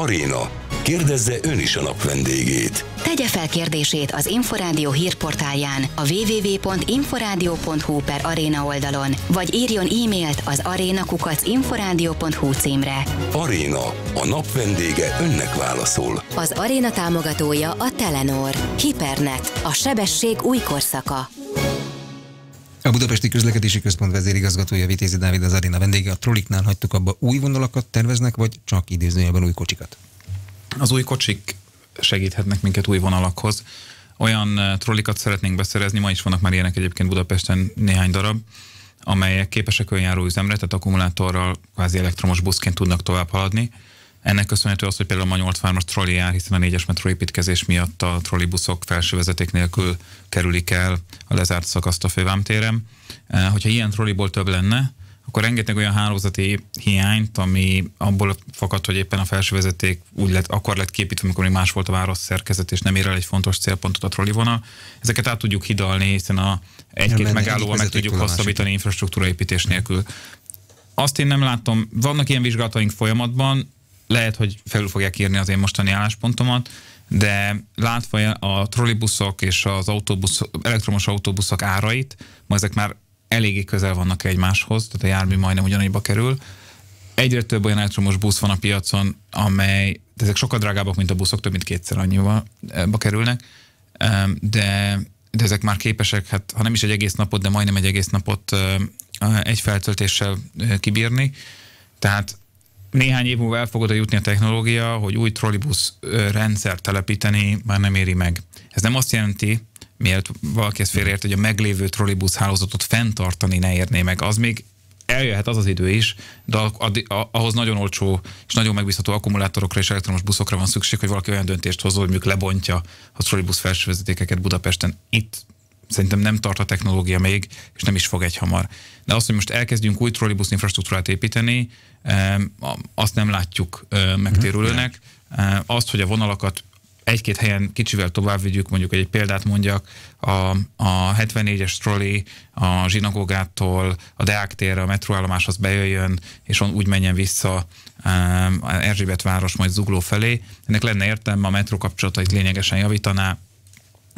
Aréna. Kérdezze ön is a nap vendégét. Tegye fel kérdését az Inforádio hírportáján a wwwinforadiohu per aréna oldalon, vagy írjon e-mailt az arénakukacinforádió.hu címre. Aréna, a nap vendége önnek válaszol. Az aréna támogatója a Telenor, Hipernet, a sebesség új korszaka. A Budapesti Közlekedési Központ vezérigazgatója Vitézi Dávid az Arina vendége. A troliknál hagytuk abba, új vonalakat terveznek, vagy csak idézőjelben új kocsikat? Az új kocsik segíthetnek minket új vonalakhoz. Olyan eh, trollikat szeretnénk beszerezni, ma is vannak már ilyenek egyébként Budapesten néhány darab, amelyek képesek önjáró üzemre, tehát akkumulátorral, kvázi elektromos buszként tudnak tovább haladni ennek köszönhető az, hogy például a 83-as trolli jár, hiszen a 4-es metró építkezés miatt a trollibuszok felső vezeték nélkül kerülik el a lezárt szakaszt a fővámtérem. Eh, hogyha ilyen trolliból több lenne, akkor rengeteg olyan hálózati hiányt, ami abból fakad, hogy éppen a felső vezeték úgy lett, akkor lett képítve, amikor még más volt a város szerkezet, és nem ér el egy fontos célpontot a vonal. Ezeket át tudjuk hidalni, hiszen a egy-két megállóval meg tudjuk hosszabbítani infrastruktúraépítés nélkül. Azt én nem látom, vannak ilyen vizsgálataink folyamatban, lehet, hogy felül fogják írni az én mostani álláspontomat, de látva a trollibuszok és az autóbusz, elektromos autóbuszok árait, ma ezek már eléggé közel vannak egymáshoz, tehát a jármű majdnem ugyanannyiba kerül. Egyre több olyan elektromos busz van a piacon, amely, ezek sokkal drágábbak, mint a buszok, több mint kétszer annyiba eh, kerülnek, de, de ezek már képesek, hát ha nem is egy egész napot, de majdnem egy egész napot eh, egy feltöltéssel eh, kibírni. Tehát néhány év múlva el fog oda jutni a technológia, hogy új trollibusz rendszer telepíteni már nem éri meg. Ez nem azt jelenti, miért valaki ezt félért, hogy a meglévő trollibusz hálózatot fenntartani ne érné meg. Az még eljöhet az az idő is, de ahhoz nagyon olcsó és nagyon megbízható akkumulátorokra és elektromos buszokra van szükség, hogy valaki olyan döntést hozol, hogy mondjuk lebontja a trollibusz felsővezetékeket Budapesten. Itt szerintem nem tart a technológia még, és nem is fog egy hamar. De azt, hogy most elkezdjünk új trollibusz infrastruktúrát építeni, azt nem látjuk megtérülőnek. Mhm. Azt, hogy a vonalakat egy-két helyen kicsivel tovább vigyük, mondjuk egy példát mondjak, a, a 74-es trolli a zsinagógától a Deák térre, a metróállomáshoz bejöjjön, és on úgy menjen vissza um, Erzsébet város, majd Zugló felé. Ennek lenne értelme, a metró kapcsolatait lényegesen javítaná,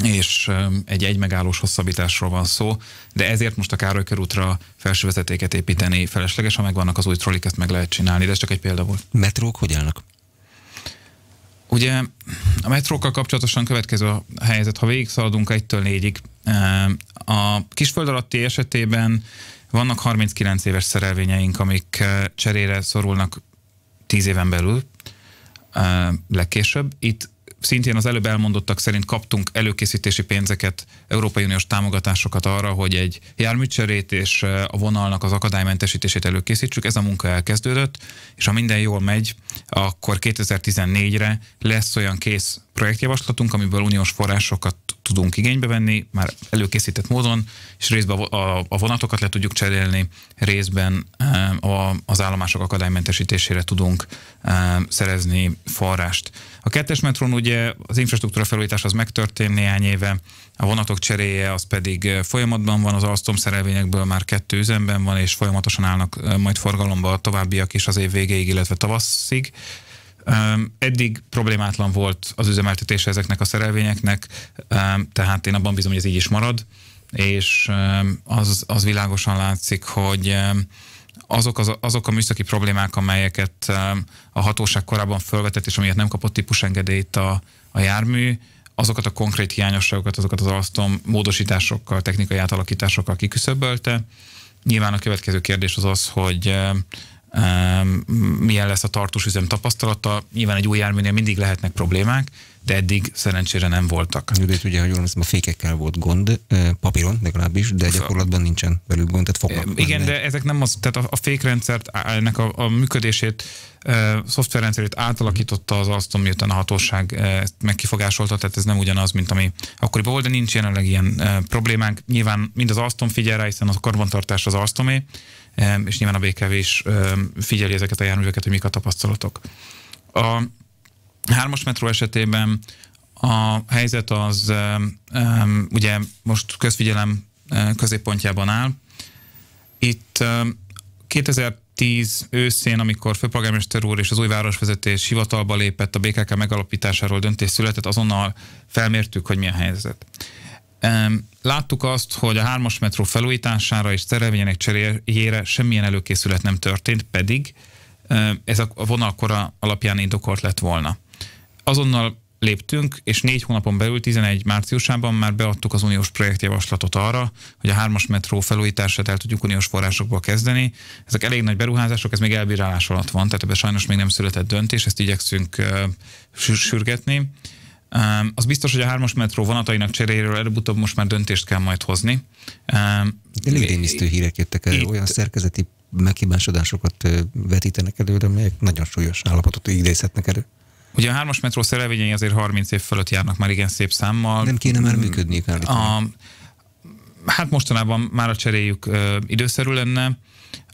és egy egymegállós hosszabbításról van szó, de ezért most a Károly körútra felső vezetéket építeni felesleges, ha megvannak az új trollik, ezt meg lehet csinálni, de ez csak egy példa volt. Metrók hogy állnak? Ugye a metrókkal kapcsolatosan következő a helyzet, ha végig szaladunk négyig, A kisföld alatti esetében vannak 39 éves szerelvényeink, amik cserére szorulnak 10 éven belül legkésőbb. Itt szintén az előbb elmondottak szerint kaptunk előkészítési pénzeket, Európai Uniós támogatásokat arra, hogy egy járműcserét és a vonalnak az akadálymentesítését előkészítsük. Ez a munka elkezdődött, és ha minden jól megy, akkor 2014-re lesz olyan kész projektjavaslatunk, amiből uniós forrásokat tudunk igénybe venni, már előkészített módon, és részben a, vonatokat le tudjuk cserélni, részben eh, a, az állomások akadálymentesítésére tudunk eh, szerezni forrást. A kettes metron, ugye az infrastruktúra felújítás az megtörtént néhány éve, a vonatok cseréje az pedig eh, folyamatban van, az Alstom szerelvényekből már kettő üzemben van, és folyamatosan állnak majd forgalomba a továbbiak is az év végéig, illetve tavaszig. Eddig problémátlan volt az üzemeltetése ezeknek a szerelvényeknek, tehát én abban bizony, hogy ez így is marad, és az, az világosan látszik, hogy azok, az, azok a műszaki problémák, amelyeket a hatóság korábban felvetett, és amiért nem kapott típusengedélyt a, a jármű, azokat a konkrét hiányosságokat, azokat az alasztom módosításokkal, technikai átalakításokkal kiküszöbölte. Nyilván a következő kérdés az az, hogy milyen lesz a tartós üzem tapasztalata. Nyilván egy új járműnél mindig lehetnek problémák, de eddig szerencsére nem voltak. De ugye, ha jól a fékekkel volt gond, papíron legalábbis, de gyakorlatban nincsen velük gond, tehát fognak. Igen, menni. de ezek nem az, tehát a, a fékrendszert, ennek a, a működését, e, szoftverrendszerét átalakította az azt, miután a hatóság ezt megkifogásolta, tehát ez nem ugyanaz, mint ami akkoriban volt, de nincs jelenleg ilyen e, problémánk. Nyilván mind az Alstom figyel rá, hiszen a karbantartás az Alstomé, e, és nyilván a BKV is e, figyeli ezeket a járműveket, hogy mik a tapasztalatok. A, hármas metró esetében a helyzet az ugye most közfigyelem középpontjában áll. Itt 2010 őszén, amikor főpolgármester úr és az új városvezetés hivatalba lépett a BKK megalapításáról döntés született, azonnal felmértük, hogy mi a helyzet. láttuk azt, hogy a hármas metró felújítására és szerelvényének cseréjére semmilyen előkészület nem történt, pedig ez a vonalkora alapján indokolt lett volna azonnal léptünk, és négy hónapon belül, 11 márciusában már beadtuk az uniós projektjavaslatot arra, hogy a hármas metró felújítását el tudjuk uniós forrásokból kezdeni. Ezek elég nagy beruházások, ez még elbírálás alatt van, tehát ebben sajnos még nem született döntés, ezt igyekszünk uh, sürgetni. Um, az biztos, hogy a hármas metró vonatainak cseréjéről előbb-utóbb most már döntést kell majd hozni. Um, Elég rémisztő hírek jöttek el, itt, olyan szerkezeti meghibásodásokat vetítenek elő, amelyek nagyon súlyos állapotot idézhetnek elő. Ugye a hármas metró szerelvényei azért 30 év fölött járnak már igen szép számmal. Nem kéne már működni a, Hát mostanában már a cseréjük ö, időszerű lenne.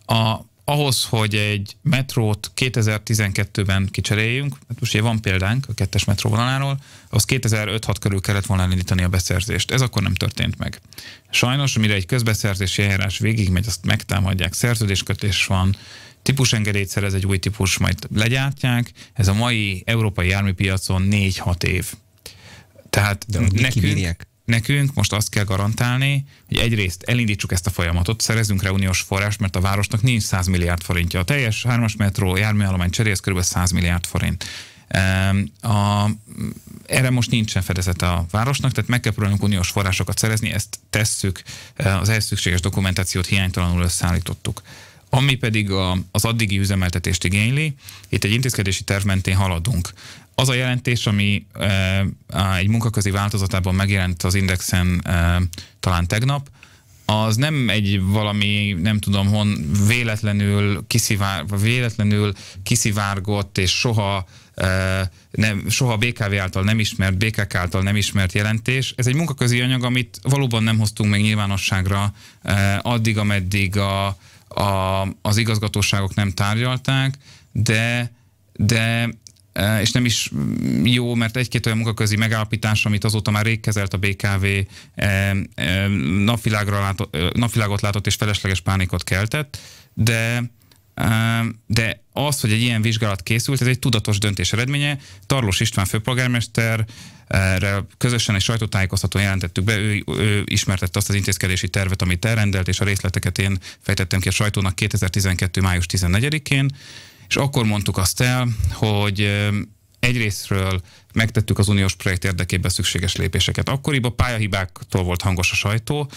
A, ahhoz, hogy egy metrót 2012-ben kicseréljünk, hát most ugye van példánk a kettes metróvonaláról, az 2005-6 körül kellett volna elindítani a beszerzést. Ez akkor nem történt meg. Sajnos, mire egy közbeszerzési eljárás végigmegy, azt megtámadják, szerződéskötés van, Típusengedélyt szerez egy új típus, majd legyártják. Ez a mai európai járműpiacon 4-6 év. Tehát De nekünk, nekünk most azt kell garantálni, hogy egyrészt elindítsuk ezt a folyamatot, szerezünk rá uniós forrást, mert a városnak nincs 100 milliárd forintja. A teljes 3-as metró járműállomány cseréhez kb. 100 milliárd forint. A, erre most nincsen fedezet a városnak, tehát meg kell próbálnunk uniós forrásokat szerezni, ezt tesszük, az ehhez szükséges dokumentációt hiánytalanul összeállítottuk. Ami pedig a, az addigi üzemeltetést igényli, itt egy intézkedési terv mentén haladunk. Az a jelentés, ami e, egy munkaközi változatában megjelent az Indexen e, talán tegnap, az nem egy valami, nem tudom hon, véletlenül, kiszivár, véletlenül kiszivárgott és soha e, nem, soha BKV által nem ismert, BKK által nem ismert jelentés. Ez egy munkaközi anyag, amit valóban nem hoztunk meg nyilvánosságra e, addig, ameddig a a, az igazgatóságok nem tárgyalták, de, de e, és nem is jó, mert egy-két olyan munkaközi megállapítás, amit azóta már rég kezelt a BKV, e, e, napvilágra látott, napvilágot látott és felesleges pánikot keltett, de de az, hogy egy ilyen vizsgálat készült, ez egy tudatos döntés eredménye. Tarlós István főpolgármester közösen egy sajtótájékoztatón jelentettük be, ő, ő ismertette azt az intézkedési tervet, amit elrendelt, és a részleteket én fejtettem ki a sajtónak 2012. május 14-én, és akkor mondtuk azt el, hogy Egyrésztről megtettük az uniós projekt érdekében szükséges lépéseket. Akkoriban pályahibáktól volt hangos a sajtó.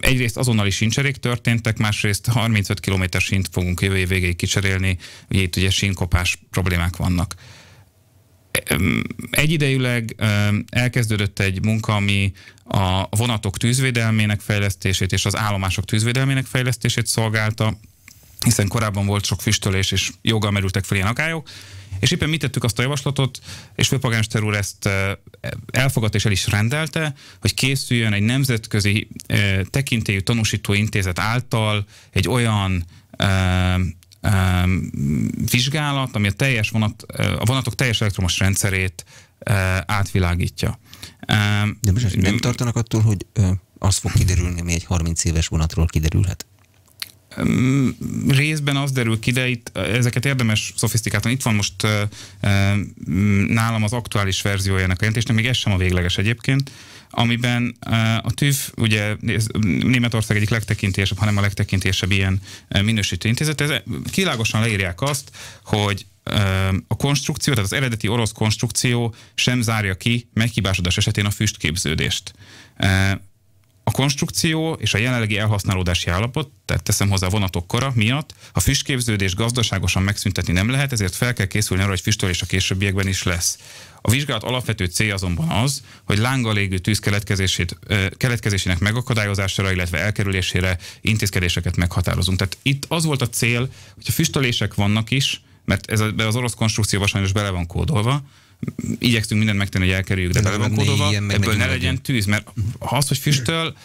Egyrészt azonnali sincserék történtek, másrészt 35 km sint fogunk jövő év végéig kicserélni, ugye itt ugye sinkopás problémák vannak. Egyidejűleg elkezdődött egy munka, ami a vonatok tűzvédelmének fejlesztését és az állomások tűzvédelmének fejlesztését szolgálta, hiszen korábban volt sok füstölés, és joggal merültek fel ilyen akályok. És éppen mit tettük azt a javaslatot, és főpolgármester úr ezt eh, elfogadta és el is rendelte, hogy készüljön egy nemzetközi eh, tekintélyű tanúsító intézet által egy olyan eh, vizsgálat, ami a, teljes vonat, a vonatok teljes elektromos rendszerét átvilágítja. De most nem tartanak attól, hogy az fog kiderülni, ami egy 30 éves vonatról kiderülhet? Részben az derül ki, de itt eh, ezeket érdemes szofisztikáltan. Itt van most eh, eh, nálam az aktuális verziója ennek, a jelentésnek, még ez sem a végleges egyébként, amiben a TÜV, ugye Németország egyik legtekintésebb, hanem a legtekintésebb ilyen minősítő intézet, ez kilágosan leírják azt, hogy a konstrukció, tehát az eredeti orosz konstrukció sem zárja ki meghibásodás esetén a füstképződést. A konstrukció és a jelenlegi elhasználódási állapot, tehát teszem hozzá vonatok kora miatt, a füstképződés gazdaságosan megszüntetni nem lehet, ezért fel kell készülni arra, hogy füstölés a későbbiekben is lesz. A vizsgálat alapvető célja azonban az, hogy lángalégű tűz keletkezését, keletkezésének megakadályozására, illetve elkerülésére intézkedéseket meghatározunk. Tehát itt az volt a cél, hogy a füstölések vannak is, mert ez az orosz konstrukció, sajnos bele van kódolva, igyekszünk mindent megtenni, hogy elkerüljük, de, de bele van kódolva, ebből meg ne legyen, legyen tűz, mert ha az, hogy füstöl,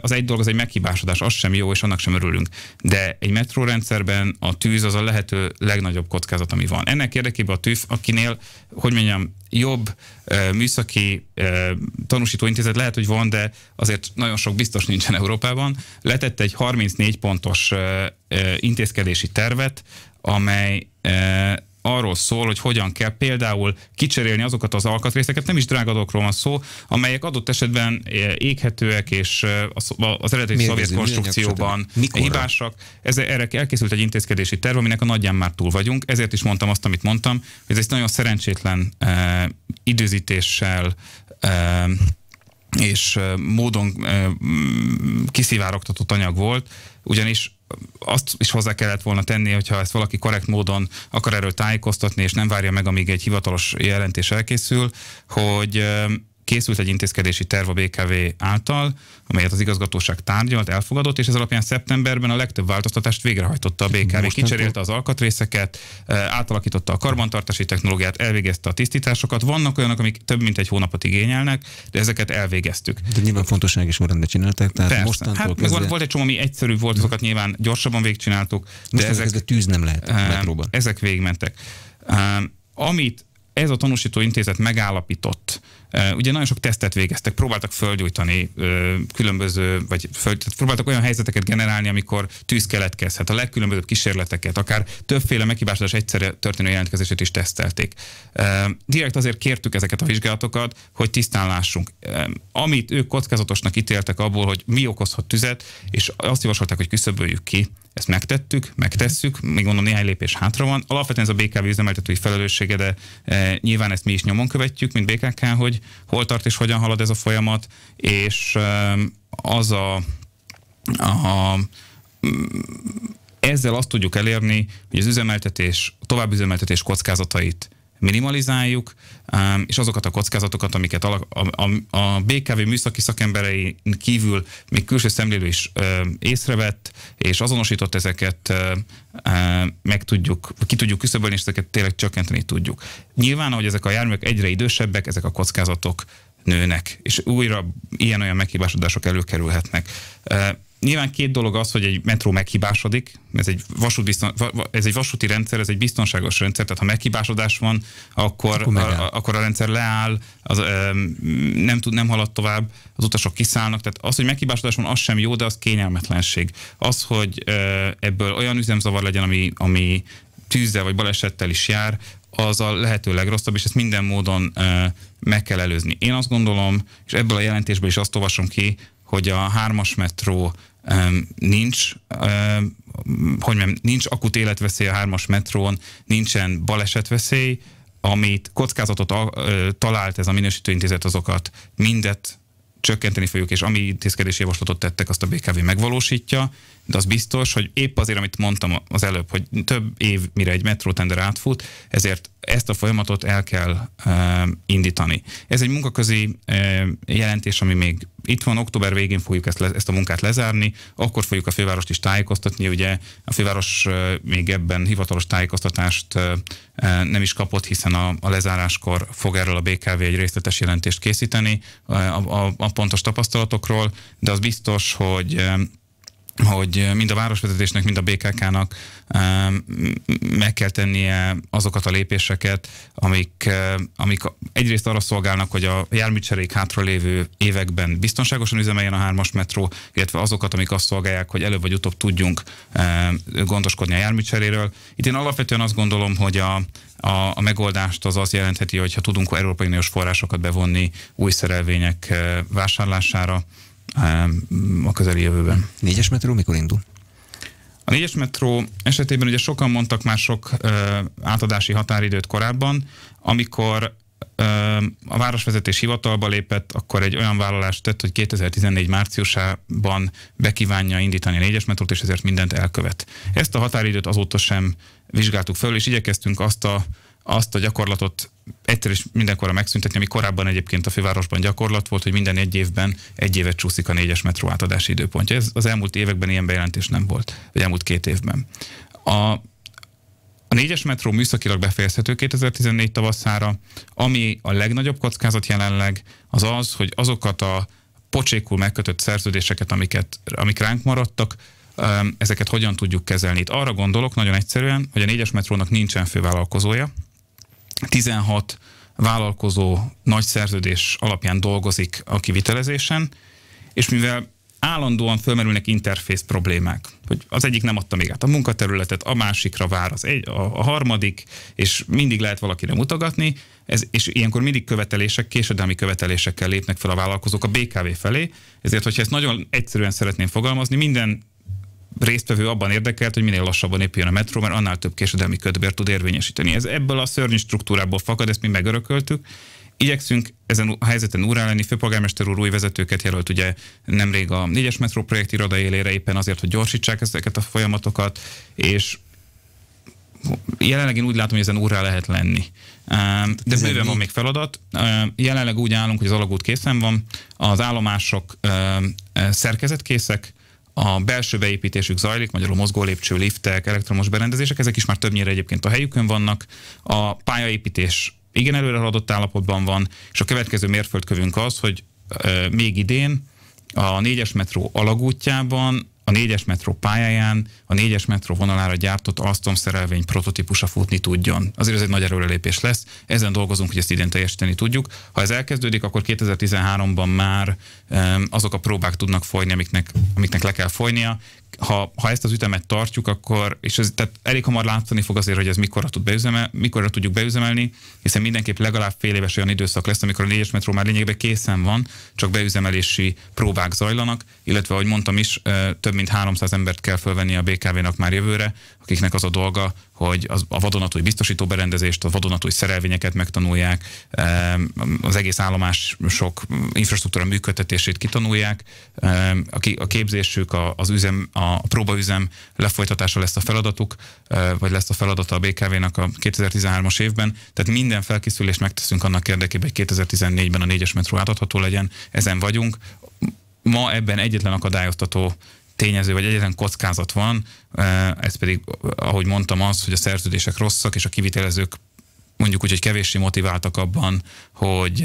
az egy dolog, az egy meghibásodás, az sem jó, és annak sem örülünk. De egy metrórendszerben a tűz az a lehető legnagyobb kockázat, ami van. Ennek érdekében a tűz, akinél, hogy mondjam, jobb műszaki tanúsítóintézet lehet, hogy van, de azért nagyon sok biztos nincsen Európában, letette egy 34 pontos intézkedési tervet, amely arról szól, hogy hogyan kell például kicserélni azokat az alkatrészeket, nem is drága dolgokról van szó, amelyek adott esetben e, éghetőek és e, az eredeti szovjet konstrukcióban hibásak. Ez, erre elkészült egy intézkedési terv, aminek a nagyján már túl vagyunk, ezért is mondtam azt, amit mondtam, hogy ez egy nagyon szerencsétlen eh, időzítéssel eh, és e, módon eh, kiszivárogtatott anyag volt, ugyanis azt is hozzá kellett volna tenni, hogyha ezt valaki korrekt módon akar erről tájékoztatni, és nem várja meg, amíg egy hivatalos jelentés elkészül, hogy Készült egy intézkedési terv a BKV által, amelyet az igazgatóság tárgyalt, elfogadott, és ez alapján szeptemberben a legtöbb változtatást végrehajtotta a BKV. Kicserélte az alkatrészeket, átalakította a karbantartási technológiát, elvégezte a tisztításokat. Vannak olyanok, amik több mint egy hónapot igényelnek, de ezeket elvégeztük. De nyilván fontossági sorrendben csinálták. Tehát Persze. mostantól hát kezdve... volt egy csomó, ami egyszerű volt, azokat nyilván gyorsabban végigcsináltuk. De ezek, a tűz nem lehet metróban. Ezek végigmentek. Amit ez a tanúsító intézet megállapított, Ugye nagyon sok tesztet végeztek, próbáltak földgyújtani különböző, vagy föl, próbáltak olyan helyzeteket generálni, amikor tűz keletkezhet. A legkülönbözőbb kísérleteket, akár többféle meghibásodás egyszerre történő jelentkezését is tesztelték. Direkt azért kértük ezeket a vizsgálatokat, hogy tisztán lássunk. Amit ők kockázatosnak ítéltek abból, hogy mi okozhat tüzet, és azt javasolták, hogy küszöböljük ki, ezt megtettük, megtesszük, még mondom néhány lépés hátra van. Alapvetően ez a BKV üzemeltetői felelőssége, de e, nyilván ezt mi is nyomon követjük, mint BKK, hogy hol tart és hogyan halad ez a folyamat, és um, az a, a mm, ezzel azt tudjuk elérni, hogy az üzemeltetés, továbbüzemeltetés kockázatait minimalizáljuk, és azokat a kockázatokat, amiket a, a, a BKV műszaki szakemberei kívül még külső szemlélő is észrevett, és azonosított ezeket, meg tudjuk, ki tudjuk küszöbölni, és ezeket tényleg csökkenteni tudjuk. Nyilván, hogy ezek a járművek egyre idősebbek, ezek a kockázatok nőnek, és újra ilyen-olyan meghibásodások előkerülhetnek. Nyilván két dolog az, hogy egy metró meghibásodik, ez egy, vasút bizton, ez egy vasúti rendszer, ez egy biztonságos rendszer, tehát ha meghibásodás van, akkor, akkor, a, akkor a rendszer leáll, az, nem, tud, nem halad tovább, az utasok kiszállnak, tehát az, hogy meghibásodás van, az sem jó, de az kényelmetlenség. Az, hogy ebből olyan üzemzavar legyen, ami, ami tűzzel vagy balesettel is jár, az a lehető legrosszabb, és ezt minden módon meg kell előzni. Én azt gondolom, és ebből a jelentésből is azt olvasom ki, hogy a hármas metró nincs, hogy nem nincs akut életveszély a hármas metrón, nincsen balesetveszély, amit kockázatot talált ez a minősítőintézet, azokat mindet csökkenteni fogjuk, és ami intézkedési javaslatot tettek, azt a BKV megvalósítja, de az biztos, hogy épp azért, amit mondtam az előbb, hogy több év, mire egy metrótender átfut, ezért ezt a folyamatot el kell uh, indítani. Ez egy munkaközi uh, jelentés, ami még itt van, október végén fogjuk ezt, le, ezt a munkát lezárni, akkor fogjuk a fővárost is tájékoztatni, ugye a főváros uh, még ebben hivatalos tájékoztatást uh, nem is kapott, hiszen a, a lezáráskor fog erről a BKV egy részletes jelentést készíteni uh, a, a, a pontos tapasztalatokról, de az biztos, hogy uh, hogy mind a városvezetésnek, mind a BKK-nak meg kell tennie azokat a lépéseket, amik, amik egyrészt arra szolgálnak, hogy a járműcserék hátralévő években biztonságosan üzemeljen a hármas metró, illetve azokat, amik azt szolgálják, hogy előbb vagy utóbb tudjunk gondoskodni a járműcseréről. Itt én alapvetően azt gondolom, hogy a, a, a megoldást az azt jelentheti, hogy ha tudunk európai uniós forrásokat bevonni új szerelvények vásárlására, a jövőben. Négyes metró mikor indul? A négyes metró esetében ugye sokan mondtak már sok ö, átadási határidőt korábban, amikor ö, a városvezetés hivatalba lépett, akkor egy olyan vállalást tett, hogy 2014 márciusában bekívánja indítani a négyes metrót, és ezért mindent elkövet. Ezt a határidőt azóta sem vizsgáltuk föl, és igyekeztünk azt a azt a gyakorlatot egyszer is mindenkorra megszüntetni, ami korábban egyébként a fővárosban gyakorlat volt, hogy minden egy évben egy évet csúszik a négyes metró átadási időpontja. Ez az elmúlt években ilyen bejelentés nem volt, vagy elmúlt két évben. A a négyes metró műszakilag befejezhető 2014 tavaszára, ami a legnagyobb kockázat jelenleg, az az, hogy azokat a pocsékul megkötött szerződéseket, amiket, amik ránk maradtak, ezeket hogyan tudjuk kezelni. Itt arra gondolok nagyon egyszerűen, hogy a négyes metrónak nincsen fővállalkozója, 16 vállalkozó nagy szerződés alapján dolgozik a kivitelezésen, és mivel állandóan fölmerülnek interfész problémák, hogy az egyik nem adta még át a munkaterületet, a másikra vár az egy, a, a harmadik, és mindig lehet valakire mutogatni, ez, és ilyenkor mindig követelések, késedelmi követelésekkel lépnek fel a vállalkozók a BKV felé, ezért, hogyha ezt nagyon egyszerűen szeretném fogalmazni, minden résztvevő abban érdekelt, hogy minél lassabban épüljön a metró, mert annál több késedelmi kötbért tud érvényesíteni. Ez ebből a szörnyű struktúrából fakad, ezt mi megörököltük. Igyekszünk ezen a helyzeten úrá lenni, főpolgármester úr új vezetőket jelölt ugye nemrég a 4-es metró projekt iroda élére éppen azért, hogy gyorsítsák ezeket a folyamatokat, és jelenleg én úgy látom, hogy ezen úrrá lehet lenni. De bőven van még feladat. Jelenleg úgy állunk, hogy az alagút készen van, az állomások szerkezetkészek, a belső beépítésük zajlik, magyarul lépcső, liftek, elektromos berendezések, ezek is már többnyire egyébként a helyükön vannak. A pályaépítés igen előre haladott állapotban van, és a következő mérföldkövünk az, hogy még idén a négyes metró alagútjában a négyes metró pályáján, a négyes metró vonalára gyártott Alstom szerelvény prototípusa futni tudjon. Azért ez egy nagy erőrelépés lesz, ezen dolgozunk, hogy ezt idén teljesíteni tudjuk. Ha ez elkezdődik, akkor 2013-ban már um, azok a próbák tudnak folyni, amiknek, amiknek le kell folynia ha, ha ezt az ütemet tartjuk, akkor, és ez, tehát elég hamar látszani fog azért, hogy ez mikorra, tud beüzemel, mikorra tudjuk beüzemelni, hiszen mindenképp legalább fél éves olyan időszak lesz, amikor a négyes metró már lényegében készen van, csak beüzemelési próbák zajlanak, illetve, ahogy mondtam is, több mint 300 embert kell fölvenni a BKV-nak már jövőre, akiknek az a dolga, hogy az, a vadonatúj biztosító berendezést, a vadonatúj szerelvényeket megtanulják, az egész állomás sok infrastruktúra működtetését kitanulják, a képzésük, az üzem, a próbaüzem lefolytatása lesz a feladatuk, vagy lesz a feladata a BKV-nak a 2013-as évben. Tehát minden felkészülést megteszünk annak érdekében, hogy 2014-ben a négyes metró átadható legyen. Ezen vagyunk. Ma ebben egyetlen akadályoztató tényező, vagy egyetlen kockázat van, ez pedig, ahogy mondtam, az, hogy a szerződések rosszak, és a kivitelezők mondjuk úgy, hogy kevéssé motiváltak abban, hogy,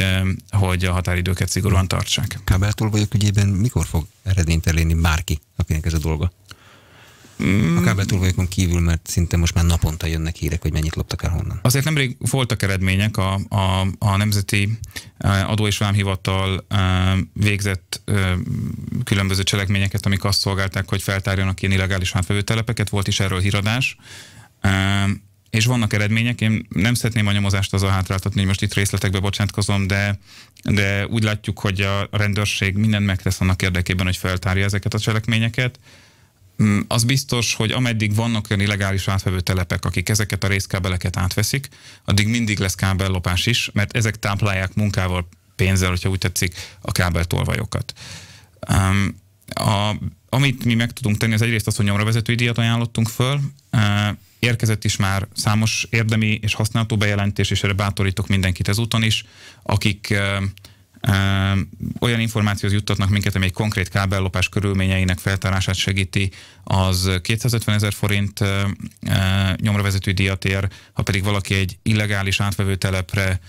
hogy a határidőket szigorúan tartsák. Kábeltól vagyok ügyében mikor fog eredményt elérni bárki? akinek ez a dolga. Mm. A kábeltolvajokon kívül, mert szinte most már naponta jönnek hírek, hogy mennyit loptak el honnan. Azért nemrég voltak eredmények a, a, a Nemzeti eh, Adó és Vámhivatal eh, végzett eh, különböző cselekményeket, amik azt szolgálták, hogy feltárjanak ilyen illegális átfevő telepeket, volt is erről híradás és vannak eredmények. Én nem szeretném a nyomozást a hátráltatni, hogy most itt részletekbe bocsátkozom, de, de úgy látjuk, hogy a rendőrség mindent megtesz annak érdekében, hogy feltárja ezeket a cselekményeket. Mm, az biztos, hogy ameddig vannak olyan illegális átvevő telepek, akik ezeket a részkábeleket átveszik, addig mindig lesz kábellopás is, mert ezek táplálják munkával, pénzzel, hogyha úgy tetszik, a kábeltolvajokat. Um, a, amit mi meg tudunk tenni, az egyrészt az, hogy nyomra vezetői díjat ajánlottunk föl, e, Érkezett is már számos érdemi és használható bejelentés, és erre bátorítok mindenkit ezúton is, akik eh, olyan információhoz juttatnak minket, ami egy konkrét kábellopás körülményeinek feltárását segíti, az 250 ezer forint nyomravezető díjat ér, ha pedig valaki egy illegális átvevő telepre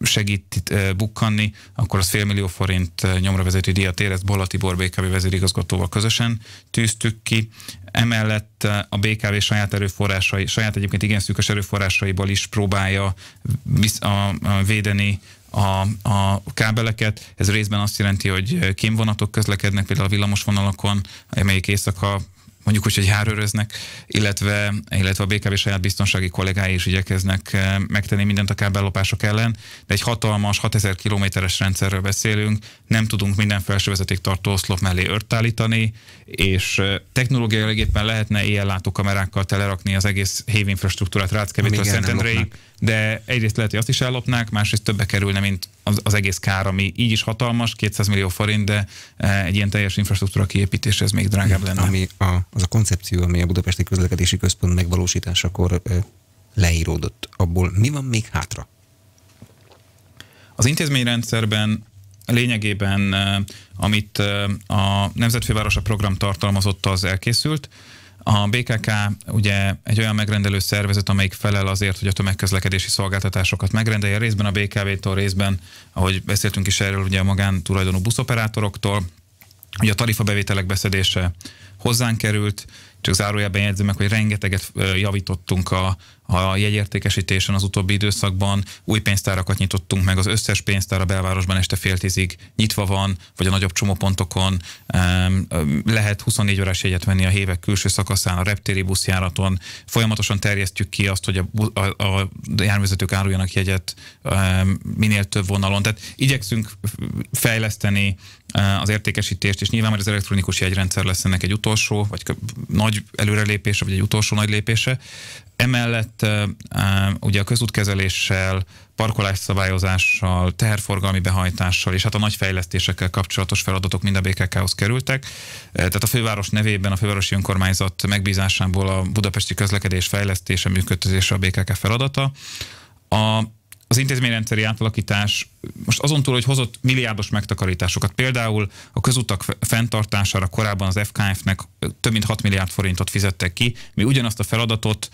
segít bukkanni, akkor az millió forint nyomravezető díjat ér, ezt Bolla Tibor BKV vezérigazgatóval közösen tűztük ki. Emellett a BKV saját erőforrásai, saját egyébként igen szűkös erőforrásaiból is próbálja védeni a, a kábeleket. Ez részben azt jelenti, hogy kémvonatok közlekednek például a villamosvonalakon, amelyik éjszaka mondjuk úgy, hogy járőröznek, illetve, illetve a BKV saját biztonsági kollégái is igyekeznek eh, megtenni mindent a kábellopások ellen, de egy hatalmas, 6000 kilométeres rendszerről beszélünk, nem tudunk minden felsővezeték tartó oszlop mellé ört állítani, és eh, technológiai éppen lehetne ilyen látókamerákkal telerakni az egész hévinfrastruktúrát Ráckevitől Szentendrei, de egyrészt lehet, hogy azt is ellopnák, másrészt többe kerülne, mint az, az egész kár, ami így is hatalmas, 200 millió forint, de eh, egy ilyen teljes infrastruktúra kiépítés, ez még drágább hm, lenne. Ami a, az a koncepció, ami a Budapesti Közlekedési Központ megvalósításakor eh, leíródott, abból mi van még hátra? Az intézményrendszerben lényegében, eh, amit a Nemzetfővárosa program tartalmazott, az elkészült, a BKK ugye egy olyan megrendelő szervezet, amelyik felel azért, hogy a tömegközlekedési szolgáltatásokat megrendelje, részben a BKV-tól, részben, ahogy beszéltünk is erről, ugye a magántulajdonú buszoperátoroktól, Ugye a tarifabevételek beszedése hozzánk került, csak zárójelben jegyzem meg, hogy rengeteget javítottunk a, a jegyértékesítésen az utóbbi időszakban, új pénztárakat nyitottunk meg, az összes pénztár a belvárosban este fél tízig nyitva van, vagy a nagyobb csomópontokon lehet 24 órás jegyet venni a hévek külső szakaszán, a reptéri buszjáraton, folyamatosan terjesztjük ki azt, hogy a, a, a járművezetők áruljanak jegyet minél több vonalon, tehát igyekszünk fejleszteni Eh, az értékesítést, és nyilván majd az elektronikus jegyrendszer lesz ennek egy utolsó, vagy nagy előrelépése, vagy egy utolsó nagy lépése. Emellett eh, eh, ugye a közútkezeléssel, parkolásszabályozással, teherforgalmi behajtással, és hát a nagy fejlesztésekkel kapcsolatos feladatok mind a BKK-hoz kerültek. Tehát a főváros nevében a fővárosi önkormányzat megbízásából a budapesti közlekedés fejlesztése, működtetése a BKK feladata. A az intézményrendszeri átalakítás most azon túl, hogy hozott milliárdos megtakarításokat, például a közutak fenntartására korábban az FKF-nek több mint 6 milliárd forintot fizettek ki, mi ugyanazt a feladatot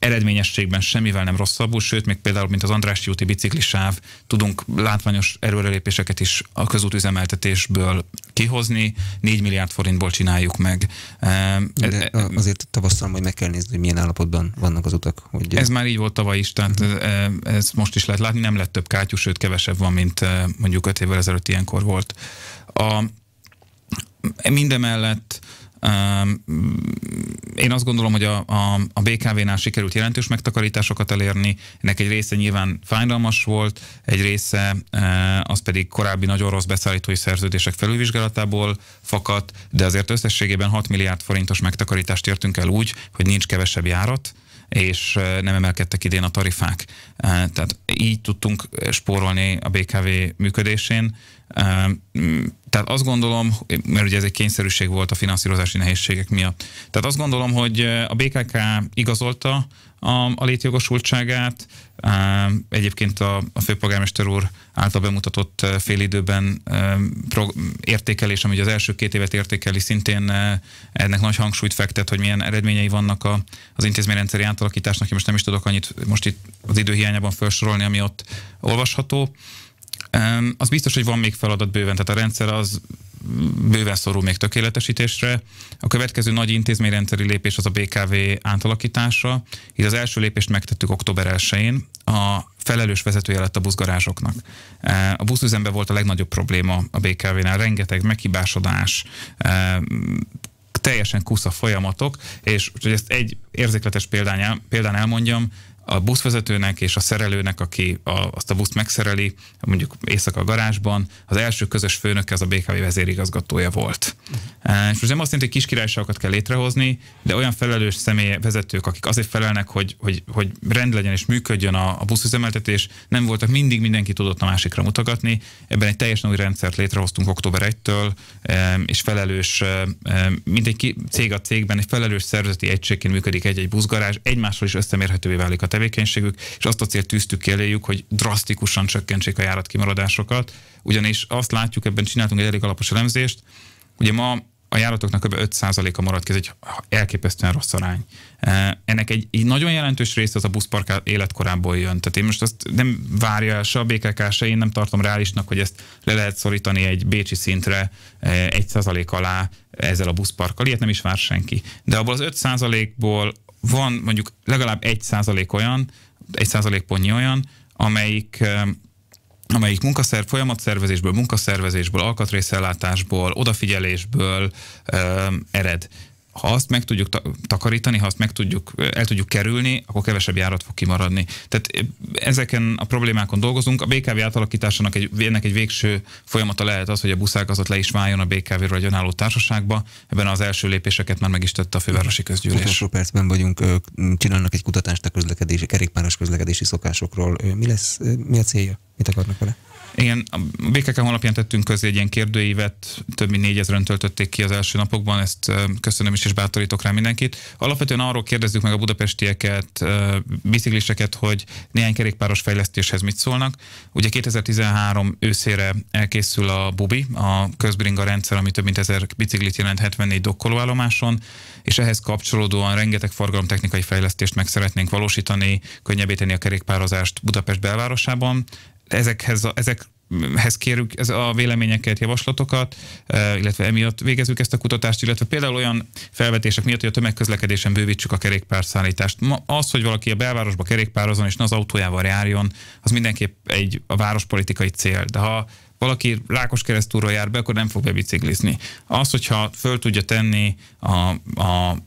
eredményességben semmivel nem rosszabbul, sőt, még például, mint az András úti biciklisáv, tudunk látványos erőrelépéseket is a közútüzemeltetésből kihozni, 4 milliárd forintból csináljuk meg. De e- e- azért tavasszal majd meg kell nézni, hogy milyen állapotban vannak az utak. Hogy... Ez már így volt tavaly is, tehát uh-huh. ez most is lehet látni, nem lett több kátyú, sőt kevesebb van, mint mondjuk 5 évvel ezelőtt ilyenkor volt. A, mindemellett én azt gondolom, hogy a, a, a BKV-nál sikerült jelentős megtakarításokat elérni. Ennek egy része nyilván fájdalmas volt, egy része e, az pedig korábbi nagyon rossz beszállítói szerződések felülvizsgálatából fakadt, de azért összességében 6 milliárd forintos megtakarítást értünk el úgy, hogy nincs kevesebb járat és e, nem emelkedtek idén a tarifák. E, tehát így tudtunk spórolni a BKV működésén tehát azt gondolom, mert ugye ez egy kényszerűség volt a finanszírozási nehézségek miatt. Tehát azt gondolom, hogy a BKK igazolta a, a létjogosultságát. Egyébként a, a főpolgármester úr által bemutatott félidőben értékelés, ami az első két évet értékeli, szintén ennek nagy hangsúlyt fektet, hogy milyen eredményei vannak a, az intézményrendszeri átalakításnak. Én most nem is tudok annyit most itt az idő hiányában felsorolni, ami ott olvasható. Az biztos, hogy van még feladat bőven, tehát a rendszer az bőven szorul még tökéletesítésre. A következő nagy intézményrendszeri lépés az a BKV átalakítása. Itt az első lépést megtettük október 1-én. A felelős vezetője lett a buszgarázsoknak. A buszüzemben volt a legnagyobb probléma a BKV-nál, rengeteg meghibásodás, teljesen kusza folyamatok, és hogy ezt egy érzékletes példánál, példán elmondjam, a buszvezetőnek és a szerelőnek, aki a, azt a buszt megszereli, mondjuk éjszaka a garázsban, az első közös főnök az a BKV vezérigazgatója volt. Uh-huh. És most nem azt jelenti, hogy kis királyságokat kell létrehozni, de olyan felelős személy vezetők, akik azért felelnek, hogy, hogy, hogy rend legyen és működjön a, a buszüzemeltetés, nem voltak mindig mindenki tudott a másikra mutogatni. Ebben egy teljesen új rendszert létrehoztunk október 1-től, e, és felelős, e, egy cég a cégben egy felelős szervezeti egységként működik egy-egy buszgarázs, egymásról is összemérhetővé válik a tevékenység tevékenységük, és azt a célt tűztük ki eléjük, hogy drasztikusan csökkentsék a járatkimaradásokat, ugyanis azt látjuk, ebben csináltunk egy elég alapos elemzést, ugye ma a járatoknak kb. 5%-a maradt ki, ez egy elképesztően rossz arány. E, ennek egy, egy nagyon jelentős része az a buszpark életkorából jön. Tehát én most azt nem várja el se a BKK, se én nem tartom reálisnak, hogy ezt le lehet szorítani egy bécsi szintre 1% e, alá ezzel a buszparkkal. Ilyet nem is vár senki. De abból az 5%-ból van mondjuk legalább 1% olyan, 1 ponnyi olyan, amelyik e, amelyik munkaszerv, folyamatszervezésből, munkaszervezésből, alkatrészellátásból, odafigyelésből ö, ered ha azt meg tudjuk takarítani, ha azt meg tudjuk, el tudjuk kerülni, akkor kevesebb járat fog kimaradni. Tehát eh, ezeken a problémákon dolgozunk. A BKV átalakításának egy, ennek egy végső folyamata lehet az, hogy a buszágazat le is váljon a BKV-ről egy önálló társaságba. Ebben az első lépéseket már meg is tette a fővárosi közgyűlés. Utolsó percben vagyunk, csinálnak egy kutatást a közlekedési, kerékpáros közlekedési szokásokról. Mi lesz, mi a célja? Mit akarnak vele? Igen, a BKK honlapján tettünk közé egy ilyen kérdőívet, több mint négyezeren töltötték ki az első napokban, ezt köszönöm is, és bátorítok rá mindenkit. Alapvetően arról kérdezzük meg a budapestieket, bicikliseket, hogy néhány kerékpáros fejlesztéshez mit szólnak. Ugye 2013 őszére elkészül a Bubi, a közbringa rendszer, ami több mint ezer biciklit jelent 74 dokkolóállomáson, és ehhez kapcsolódóan rengeteg forgalomtechnikai fejlesztést meg szeretnénk valósítani, könnyebbé tenni a kerékpározást Budapest belvárosában ezekhez, a, ezek hez kérjük ez a véleményeket, javaslatokat, illetve emiatt végezzük ezt a kutatást, illetve például olyan felvetések miatt, hogy a tömegközlekedésen bővítsük a kerékpárszállítást. Ma az, hogy valaki a belvárosba kerékpározon és ne az autójával járjon, az mindenképp egy a várospolitikai cél. De ha valaki lákos keresztúról jár be, akkor nem fog bebiciklizni. Az, hogyha föl tudja tenni a, a, a,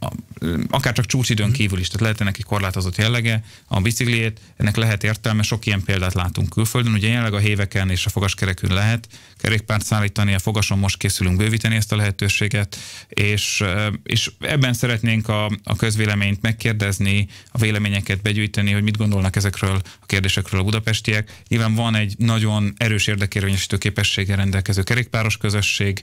akár csak csúcsidőn mhm. kívül is, tehát lehet ennek egy korlátozott jellege, a bicikliét, ennek lehet értelme, sok ilyen példát látunk külföldön, ugye jelenleg a héveken és a fogaskerekűn lehet kerékpárt szállítani, a fogason most készülünk bővíteni ezt a lehetőséget, és, és ebben szeretnénk a, a közvéleményt megkérdezni, a véleményeket begyűjteni, hogy mit gondolnak ezekről a kérdésekről a budapestiek. Nyilván van egy nagyon erős érdekérvényesítő képességgel rendelkező kerékpáros közösség,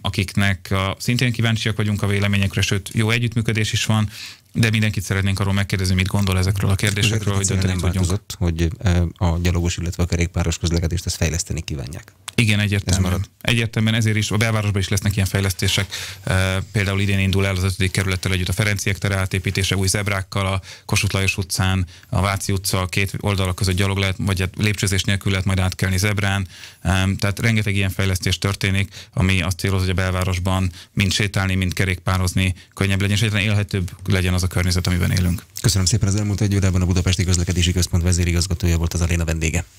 akiknek a, szintén kíváncsiak vagyunk a véleményekre, sőt jó együttműködés is van, de mindenkit szeretnénk arról megkérdezni, mit gondol ezekről a hát, kérdésekről, hogy dönteni nem változott, hogy e, a gyalogos, illetve a kerékpáros közlekedést ezt fejleszteni kívánják. Igen, egyértelműen. Ez marad. Egyértelműen ezért is a belvárosban is lesznek ilyen fejlesztések. E, például idén indul el az ötödik kerülettel együtt a Ferenciek tere átépítése új zebrákkal, a Kossuth Lajos utcán, a Váci utca a két oldala között gyalog lehet, vagy hát lépcsőzés nélkül lehet majd átkelni zebrán. E, tehát rengeteg ilyen fejlesztés történik, ami azt céloz, hogy a belvárosban mind sétálni, mind kerékpározni könnyebb legyen, és egyre élhetőbb legyen az a környezet, amiben élünk. Köszönöm szépen az elmúlt egy órában a Budapesti Közlekedési Központ vezérigazgatója volt az aréna vendége.